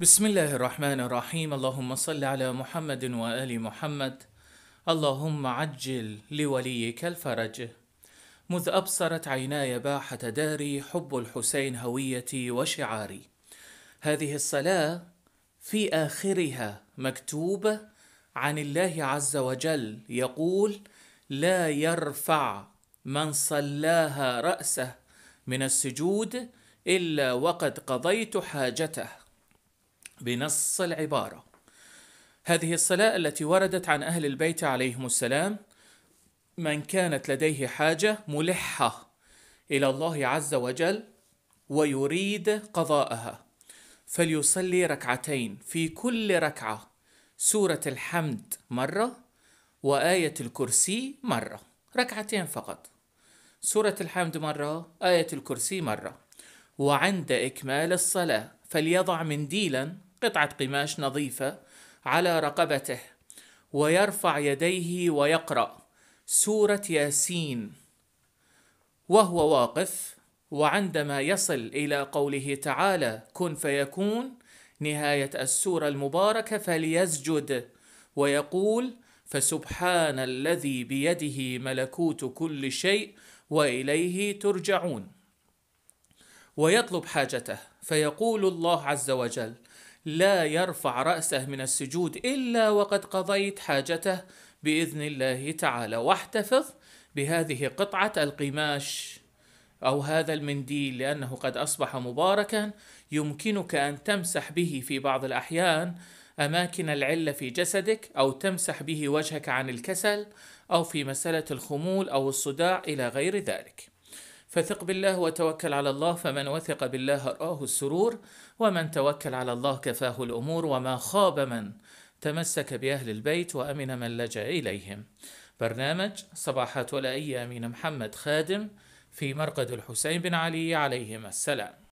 بسم الله الرحمن الرحيم اللهم صل على محمد وآل محمد اللهم عجل لوليك الفرج مذ أبصرت عيناي باحة داري حب الحسين هويتي وشعاري هذه الصلاة في آخرها مكتوبة عن الله عز وجل يقول لا يرفع من صلاها رأسه من السجود إلا وقد قضيت حاجته بنص العبارة هذه الصلاة التي وردت عن أهل البيت عليهم السلام من كانت لديه حاجة ملحة إلى الله عز وجل ويريد قضاءها فليصلي ركعتين في كل ركعة سورة الحمد مرة وآية الكرسي مرة ركعتين فقط سورة الحمد مرة آية الكرسي مرة وعند إكمال الصلاة فليضع منديلا قطعة قماش نظيفة على رقبته ويرفع يديه ويقرأ سورة ياسين وهو واقف وعندما يصل إلى قوله تعالى كن فيكون نهاية السورة المباركة فليسجد ويقول فسبحان الذي بيده ملكوت كل شيء واليه ترجعون ويطلب حاجته فيقول الله عز وجل لا يرفع رأسه من السجود إلا وقد قضيت حاجته بإذن الله تعالى واحتفظ بهذه قطعة القماش أو هذا المنديل لأنه قد أصبح مباركا يمكنك أن تمسح به في بعض الأحيان أماكن العلة في جسدك أو تمسح به وجهك عن الكسل أو في مسألة الخمول أو الصداع إلى غير ذلك فثق بالله وتوكل على الله فمن وثق بالله راه السرور ومن توكل على الله كفاه الامور وما خاب من تمسك باهل البيت وامن من لجا اليهم برنامج صباحات ولائيه امين محمد خادم في مرقد الحسين بن علي عليهما السلام